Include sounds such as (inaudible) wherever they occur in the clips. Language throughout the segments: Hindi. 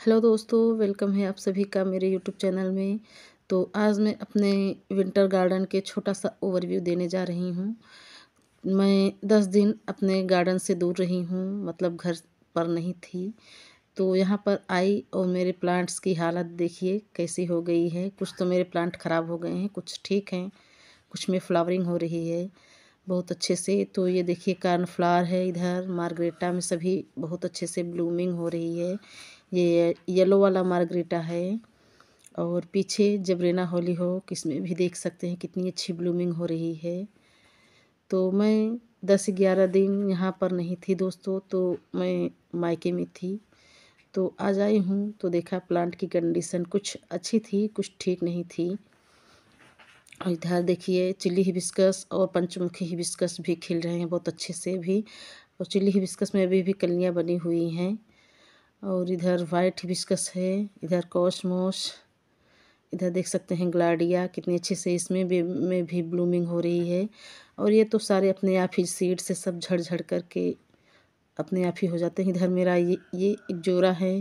हेलो दोस्तों वेलकम है आप सभी का मेरे यूट्यूब चैनल में तो आज मैं अपने विंटर गार्डन के छोटा सा ओवरव्यू देने जा रही हूँ मैं दस दिन अपने गार्डन से दूर रही हूँ मतलब घर पर नहीं थी तो यहाँ पर आई और मेरे प्लांट्स की हालत देखिए कैसी हो गई है कुछ तो मेरे प्लांट ख़राब हो गए हैं कुछ ठीक हैं कुछ में फ्लावरिंग हो रही है बहुत अच्छे से तो ये देखिए कार्नफ्लावर है इधर मार्गरेटा में सभी बहुत अच्छे से ब्लूमिंग हो रही है ये येलो वाला मार्गरीटा है और पीछे जबरेना होली हो किसमें भी देख सकते हैं कितनी अच्छी ब्लूमिंग हो रही है तो मैं दस ग्यारह दिन यहाँ पर नहीं थी दोस्तों तो मैं मायके में थी तो आज आई हूँ तो देखा प्लांट की कंडीशन कुछ अच्छी थी कुछ ठीक नहीं थी और इधर देखिए चिल्ली हिबिस्कस और पंचमुखी हिबिस्कस भी खिल रहे हैं बहुत अच्छे से भी और चिल्ली हिबिस्कस में अभी भी कलियाँ बनी हुई हैं और इधर वाइट हिबिस्कस है इधर कॉस्मोस इधर देख सकते हैं ग्लाडिया कितनी अच्छे से इसमें भी में भी ब्लूमिंग हो रही है और ये तो सारे अपने आप ही सीड से सब झड़ झड़ करके अपने आप ही हो जाते हैं इधर मेरा ये ये एक जोड़ा है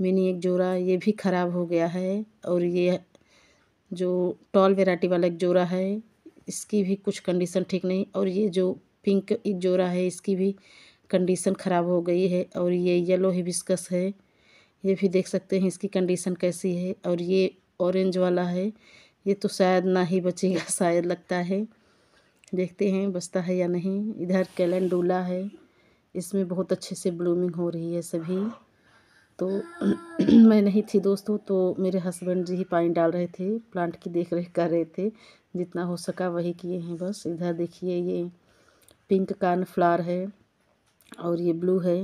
मिनी एक जोड़ा ये भी ख़राब हो गया है और ये जो टॉल वेराइटी वाला एक जोड़ा है इसकी भी कुछ कंडीशन ठीक नहीं और ये जो पिंक एक जोड़ा है इसकी भी कंडीशन ख़राब हो गई है और ये येलो हिबिस्कस है ये भी देख सकते हैं इसकी कंडीशन कैसी है और ये ऑरेंज वाला है ये तो शायद ना ही बचेगा (laughs) शायद लगता है देखते हैं बचता है या नहीं इधर कैलेंडूला है इसमें बहुत अच्छे से ब्लूमिंग हो रही है सभी तो (clears throat) मैं नहीं थी दोस्तों तो मेरे हस्बैंड जी ही पानी डाल रहे थे प्लांट की देख रेख कर रहे थे जितना हो सका वही किए हैं बस इधर देखिए ये पिंक कान फ्लार है और ये ब्लू है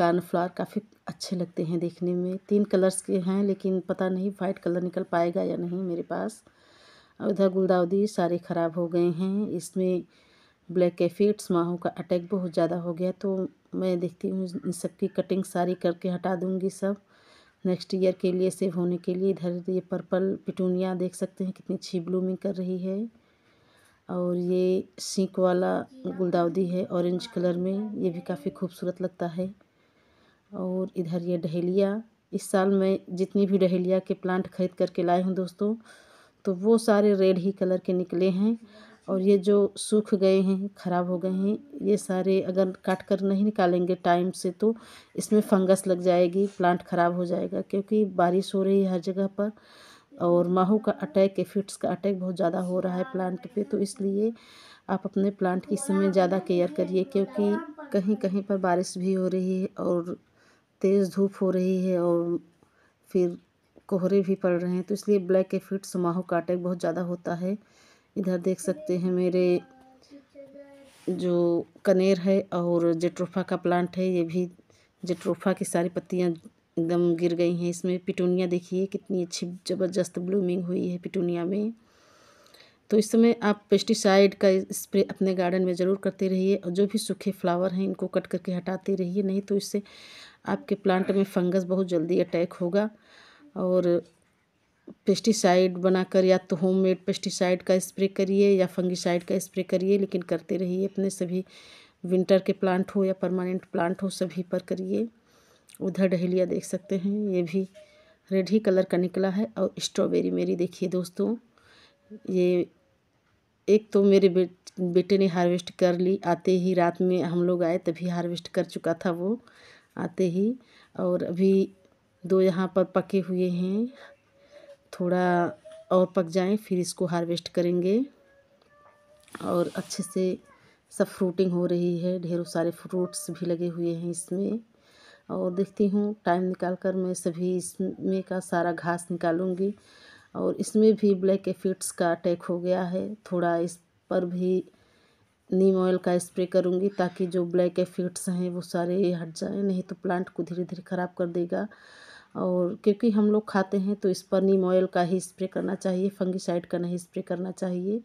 फ्लावर काफी अच्छे लगते हैं देखने में तीन कलर्स के हैं लेकिन पता नहीं वाइट कलर निकल पाएगा या नहीं मेरे पास और इधर गुलदाउदी सारे ख़राब हो गए हैं इसमें ब्लैक कैफिट्स माहों का अटैक बहुत ज़्यादा हो गया तो मैं देखती हूँ इन सबकी कटिंग सारी करके हटा दूँगी सब नेक्स्ट ईयर के लिए सेव होने के लिए इधर ये पर्पल पिटूनिया देख सकते हैं कितनी अच्छी ब्लूमिंग कर रही है और ये सीख वाला गुलदाउदी है ऑरेंज कलर में ये भी काफ़ी खूबसूरत लगता है और इधर ये डहेलिया इस साल मैं जितनी भी डहेलिया के प्लांट खरीद करके लाए हूँ दोस्तों तो वो सारे रेड ही कलर के निकले हैं और ये जो सूख गए हैं ख़राब हो गए हैं ये सारे अगर काट कर नहीं निकालेंगे टाइम से तो इसमें फंगस लग जाएगी प्लांट ख़राब हो जाएगा क्योंकि बारिश हो रही है हर जगह पर और माहू का अटैक एफिड्स का अटैक बहुत ज़्यादा हो रहा है प्लांट पे तो इसलिए आप अपने प्लांट की इस समय ज़्यादा केयर करिए क्योंकि कहीं कहीं पर बारिश भी हो रही है और तेज़ धूप हो रही है और फिर कोहरे भी पड़ रहे हैं तो इसलिए ब्लैक एफिड्स माहू का अटैक बहुत ज़्यादा होता है इधर देख सकते हैं मेरे जो कनेर है और जेट्रोफा का प्लांट है ये भी जेट्रोफा की सारी पत्तियाँ एकदम गिर गई हैं इसमें पिटूनिया देखिए कितनी अच्छी ज़बरदस्त ब्लूमिंग हुई है पिटूनिया में तो इस समय आप पेस्टिसाइड का स्प्रे अपने गार्डन में ज़रूर करते रहिए और जो भी सूखे फ्लावर हैं इनको कट करके हटाते रहिए नहीं तो इससे आपके प्लांट में फंगस बहुत जल्दी अटैक होगा और पेस्टिसाइड बनाकर या तो होममेड पेस्टिसाइड का स्प्रे करिए या फंगिसाइड का स्प्रे करिए लेकिन करते रहिए अपने सभी विंटर के प्लांट हो या परमानेंट प्लांट हो सभी पर करिए उधर डहेलिया देख सकते हैं ये भी रेड ही कलर का निकला है और स्ट्रॉबेरी मेरी देखिए दोस्तों ये एक तो मेरे बे, बेटे ने हार्वेस्ट कर ली आते ही रात में हम लोग आए तभी हार्वेस्ट कर चुका था वो आते ही और अभी दो यहाँ पर पके हुए हैं थोड़ा और पक जाएं फिर इसको हार्वेस्ट करेंगे और अच्छे से सब फ्रूटिंग हो रही है ढेरों सारे फ्रूट्स भी लगे हुए हैं इसमें और देखती हूँ टाइम निकाल कर मैं सभी इसमें का सारा घास निकालूँगी और इसमें भी ब्लैक एफिड्स का अटैक हो गया है थोड़ा इस पर भी नीम ऑयल का स्प्रे करूँगी ताकि जो ब्लैक एफिड्स हैं वो सारे हट जाएँ नहीं तो प्लांट को धीरे धीरे ख़राब कर देगा और क्योंकि हम लोग खाते हैं तो इस पर नीम ऑयल का ही स्प्रे करना चाहिए फंगिसाइड का नहीं स्प्रे करना चाहिए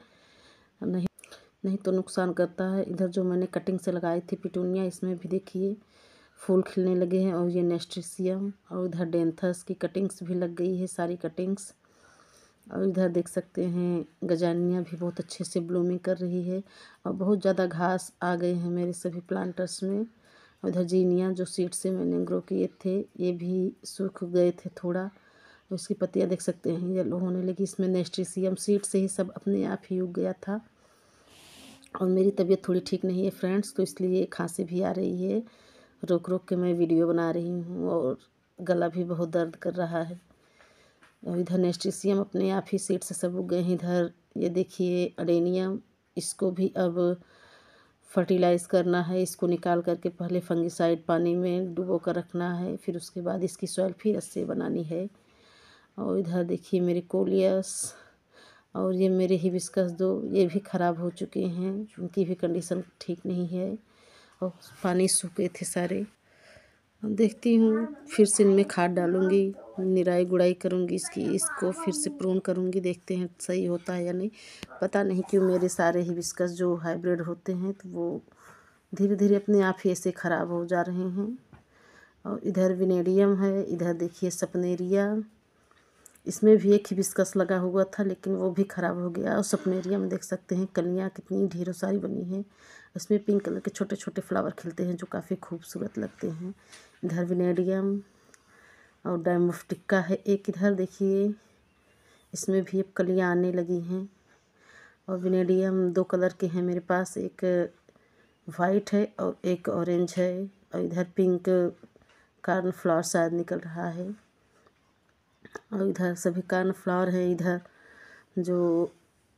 नहीं नहीं तो नुकसान करता है इधर जो मैंने कटिंग से लगाई थी पिटूनिया इसमें भी देखिए फूल खिलने लगे हैं और ये नेस्ट्रिसियम और उधर डेंथस की कटिंग्स भी लग गई है सारी कटिंग्स और इधर देख सकते हैं गजानिया भी बहुत अच्छे से ब्लूमिंग कर रही है और बहुत ज़्यादा घास आ गए हैं मेरे सभी प्लांटर्स में और इधर जीनिया जो सीड से मैंने ग्रो किए थे ये भी सूख गए थे थोड़ा उसकी पत्तियाँ देख सकते हैं येलो होने लगी इसमें नेस्ट्रीसियम सीड से ही सब अपने आप ही उग गया था और मेरी तबीयत थोड़ी ठीक नहीं है फ्रेंड्स तो इसलिए खांसी भी आ रही है रुक रुक के मैं वीडियो बना रही हूँ और गला भी बहुत दर्द कर रहा है और इधर नेस्ट्रिशियम अपने आप ही सीट से सब उग गए हैं इधर ये देखिए अडेनियम इसको भी अब फर्टिलाइज़ करना है इसको निकाल करके पहले फंगिसाइड पानी में डुबो कर रखना है फिर उसके बाद इसकी सॉइल फिर से बनानी है और इधर देखिए मेरे कोलियस और ये मेरे हिबिस्कस दो ये भी ख़राब हो चुके हैं उनकी भी कंडीशन ठीक नहीं है और पानी सूखे थे सारे देखती हूँ फिर से इनमें खाद डालूँगी निराई गुड़ाई करूँगी इसकी इसको फिर से प्रून करूँगी देखते हैं सही होता है या नहीं पता नहीं क्यों मेरे सारे हिबिस्कस जो हाइब्रिड होते हैं तो वो धीरे धीरे अपने आप ही ऐसे ख़राब हो जा रहे हैं और इधर विनेडियम है इधर देखिए सपनेरिया इसमें भी एक हिबिस्कस लगा हुआ था लेकिन वो भी ख़राब हो गया और सपनेरिया में देख सकते हैं कलियाँ कितनी ढेरों सारी बनी है उसमें पिंक कलर के छोटे छोटे फ्लावर खिलते हैं जो काफ़ी खूबसूरत लगते हैं इधर विनेडियम और डायमोफ्टिक्का है एक इधर देखिए इसमें भी अब कलियाँ आने लगी हैं और विनेडियम दो कलर के हैं मेरे पास एक वाइट है और एक ऑरेंज है और इधर पिंक कार्न फ्लावर शायद निकल रहा है और इधर सभी कार्न फ्लावर हैं इधर जो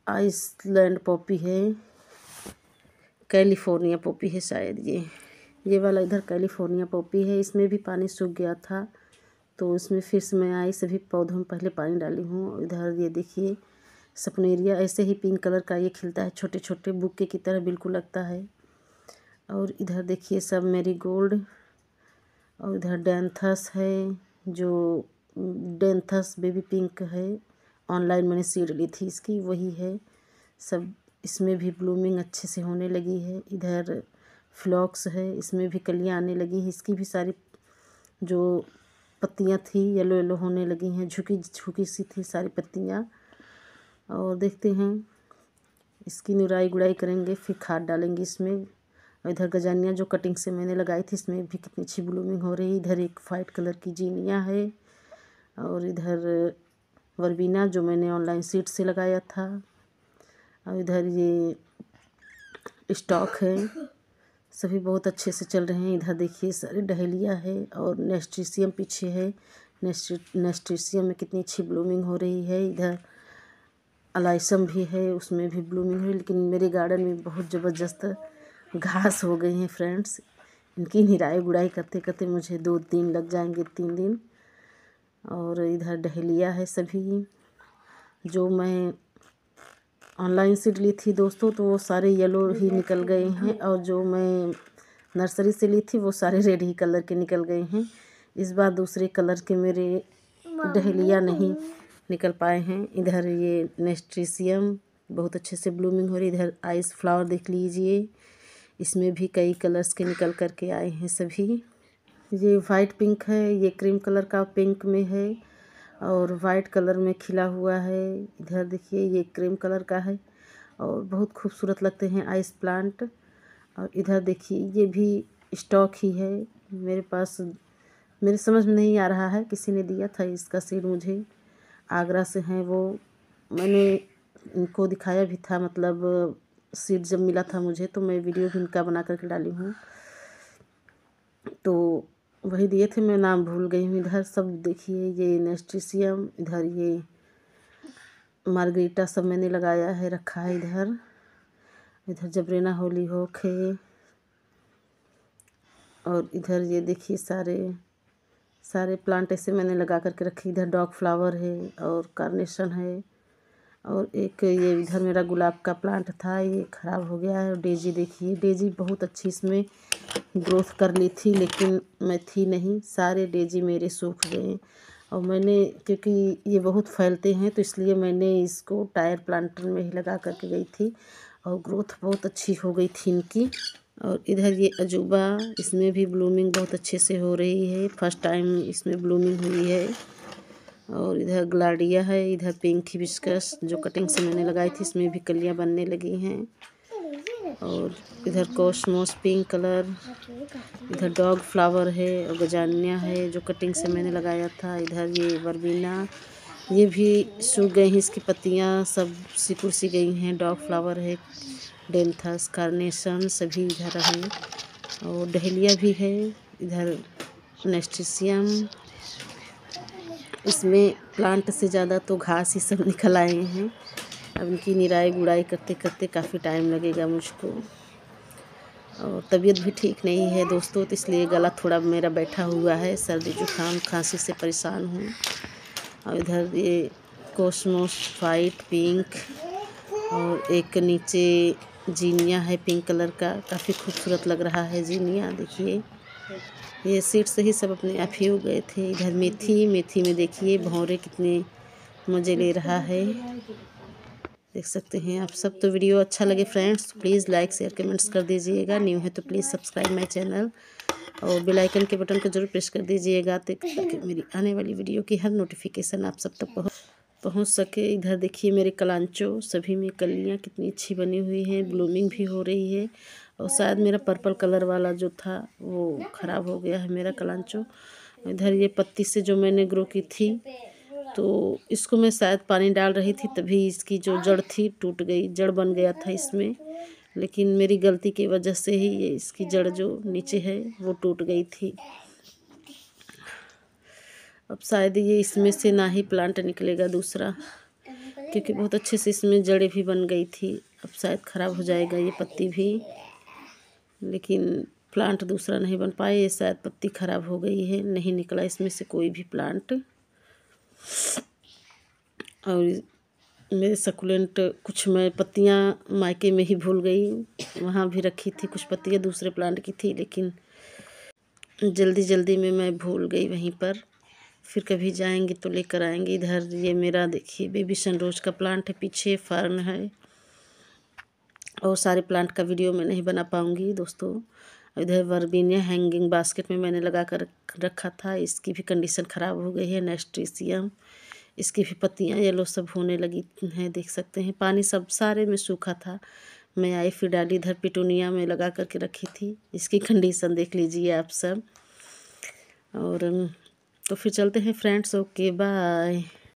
आइसलैंड पॉपी है कैलिफोर्निया पोपी है शायद ये ये वाला इधर कैलिफोर्निया पोपी है इसमें भी पानी सूख गया था तो उसमें फिर से मैं आई सभी पौधों में पहले पानी डाली हूँ इधर ये देखिए सपनेरिया ऐसे ही पिंक कलर का ये खिलता है छोटे छोटे बुके की तरह बिल्कुल लगता है और इधर देखिए सब मेरी गोल्ड और इधर डेंथस है जो डेंथस बेबी पिंक है ऑनलाइन मैंने सीड ली थी इसकी वही है सब इसमें भी ब्लूमिंग अच्छे से होने लगी है इधर फ्लॉक्स है इसमें भी कलियाँ आने लगी हैं इसकी भी सारी जो पत्तियाँ थी येलो येलो होने लगी हैं झुकी झुकी सी थी सारी पत्तियाँ और देखते हैं इसकी निराई गुड़ाई करेंगे फिर खाद डालेंगे इसमें और इधर गजानियाँ जो कटिंग से मैंने लगाई थी इसमें भी कितनी अच्छी ब्लूमिंग हो रही इधर एक वाइट कलर की जीनिया है और इधर वर्बीना जो मैंने ऑनलाइन सीट से लगाया था और इधर ये स्टॉक है सभी बहुत अच्छे से चल रहे हैं इधर देखिए सारे डहेलिया है और नेस्ट्रीसियम पीछे है नेस्ट्रीसियम में कितनी अच्छी ब्लूमिंग हो रही है इधर अलाइसम भी है उसमें भी ब्लूमिंग हुई लेकिन मेरे गार्डन में बहुत ज़बरदस्त घास हो गई हैं फ्रेंड्स इनकी निराई गुड़ाई करते करते मुझे दो दिन लग जाएंगे तीन दिन और इधर डहेलिया है सभी जो मैं ऑनलाइन सीड ली थी दोस्तों तो वो सारे येलो ही निकल गए हैं और जो मैं नर्सरी से ली थी वो सारे रेड ही कलर के निकल गए हैं इस बार दूसरे कलर के मेरे डहलिया नहीं निकल पाए हैं इधर ये नेस्ट्रीसियम बहुत अच्छे से ब्लूमिंग हो रही इधर आइस फ्लावर देख लीजिए इसमें भी कई कलर्स के निकल करके आए हैं सभी ये वाइट पिंक है ये क्रीम कलर का पिंक में है और वाइट कलर में खिला हुआ है इधर देखिए ये क्रीम कलर का है और बहुत खूबसूरत लगते हैं आइस प्लांट और इधर देखिए ये भी स्टॉक ही है मेरे पास मेरे समझ में नहीं आ रहा है किसी ने दिया था इसका सीड मुझे आगरा से हैं वो मैंने इनको दिखाया भी था मतलब सीड जब मिला था मुझे तो मैं वीडियो भी इनका बना करके डाली हूँ तो वही दिए थे मैं नाम भूल गई हूँ इधर सब देखिए ये नेस्टिशियम इधर ये मार्गरीटा सब मैंने लगाया है रखा है इधर इधर जबरेना होली हो खे और इधर ये देखिए सारे सारे प्लांट ऐसे मैंने लगा करके रखे इधर डॉग फ्लावर है और कार्नेशन है और एक ये इधर मेरा गुलाब का प्लांट था ये ख़राब हो गया है और डेजी देखिए डेजी बहुत अच्छी इसमें ग्रोथ कर ली थी लेकिन मैं थी नहीं सारे डेजी मेरे सूख गए और मैंने क्योंकि ये बहुत फैलते हैं तो इसलिए मैंने इसको टायर प्लांटर में ही लगा करके गई थी और ग्रोथ बहुत अच्छी हो गई थी इनकी और इधर ये अजूबा इसमें भी ब्लूमिंग बहुत अच्छे से हो रही है फर्स्ट टाइम इसमें ब्लूमिंग हुई है और इधर ग्लाडिया है इधर पिंक हिबिस्कस जो कटिंग से मैंने लगाई थी इसमें भी कलियाँ बनने लगी हैं और इधर कॉस्मोस पिंक कलर इधर डॉग फ्लावर है और गजानिया है जो कटिंग से मैंने लगाया था इधर ये वर्बीना ये भी सूख गई हैं इसकी पत्तियाँ सब सिकुड़ सी गई हैं डॉग फ्लावर है डेंथस कार्नेशन सभी इधर हैं और डहलिया भी है इधर नेस्टिसियम इसमें प्लांट से ज़्यादा तो घास ही सब (laughs) निकल आए हैं अब इनकी निराई गुड़ाई करते करते काफ़ी टाइम लगेगा मुझको और तबीयत भी ठीक नहीं है दोस्तों तो इसलिए गला थोड़ा मेरा बैठा हुआ है सर्दी जुकाम खांसी से परेशान हूँ और इधर ये कोसमोस वाइट पिंक और एक नीचे जीनिया है पिंक कलर का काफ़ी खूबसूरत लग रहा है जीनिया देखिए ये सीट से ही सब अपने आप ही उग गए थे इधर मेथी मेथी में देखिए भौरे कितने मज़े ले रहा है देख सकते हैं आप सब तो वीडियो अच्छा लगे friends please like share comments कर दीजिएगा न्यू है तो प्लीज़ सब्सक्राइब माई चैनल और बेल आइकन के बटन को जरूर प्रेस कर दीजिएगा ताकि मेरी आने वाली वीडियो की हर नोटिफिकेशन आप सब तक पहुँच पहुँच सके इधर देखिए मेरे कलांचो सभी में कलियाँ कितनी अच्छी बनी हुई हैं ब्लूमिंग भी हो रही है और शायद मेरा पर्पल कलर वाला जो था वो ख़राब हो गया है मेरा कलांचो इधर ये पत्ती से जो मैंने ग्रो की थी तो इसको मैं शायद पानी डाल रही थी तभी इसकी जो जड़ थी टूट गई जड़ बन गया था इसमें लेकिन मेरी गलती की वजह से ही ये इसकी जड़ जो नीचे है वो टूट गई थी अब शायद ये इसमें से ना ही प्लांट निकलेगा दूसरा क्योंकि बहुत अच्छे से इसमें जड़ें भी बन गई थी अब शायद ख़राब हो जाएगा ये पत्ती भी लेकिन प्लांट दूसरा नहीं बन पाए ये शायद पत्ती खराब हो गई है नहीं निकला इसमें से कोई भी प्लांट और मेरे सकुलेंट कुछ मैं पत्तियाँ मायके में ही भूल गई वहाँ भी रखी थी कुछ पत्तियाँ दूसरे प्लांट की थी लेकिन जल्दी जल्दी में मैं भूल गई वहीं पर फिर कभी जाएंगे तो लेकर आएंगे इधर ये मेरा देखिए बेबी सनरोज का प्लांट है पीछे फार्म है और सारे प्लांट का वीडियो मैं नहीं बना पाऊँगी दोस्तों इधर वर्बीनिया हैंगिंग बास्केट में मैंने लगा कर रखा था इसकी भी कंडीशन ख़राब हो गई है नेस्ट्रीसियम इसकी भी पत्तियाँ येलो सब होने लगी हैं देख सकते हैं पानी सब सारे में सूखा था मैं आई फिर डाली इधर पिटूनिया में लगा करके रखी थी इसकी कंडीशन देख लीजिए आप सब और तो फिर चलते हैं फ्रेंड्स ओके बाय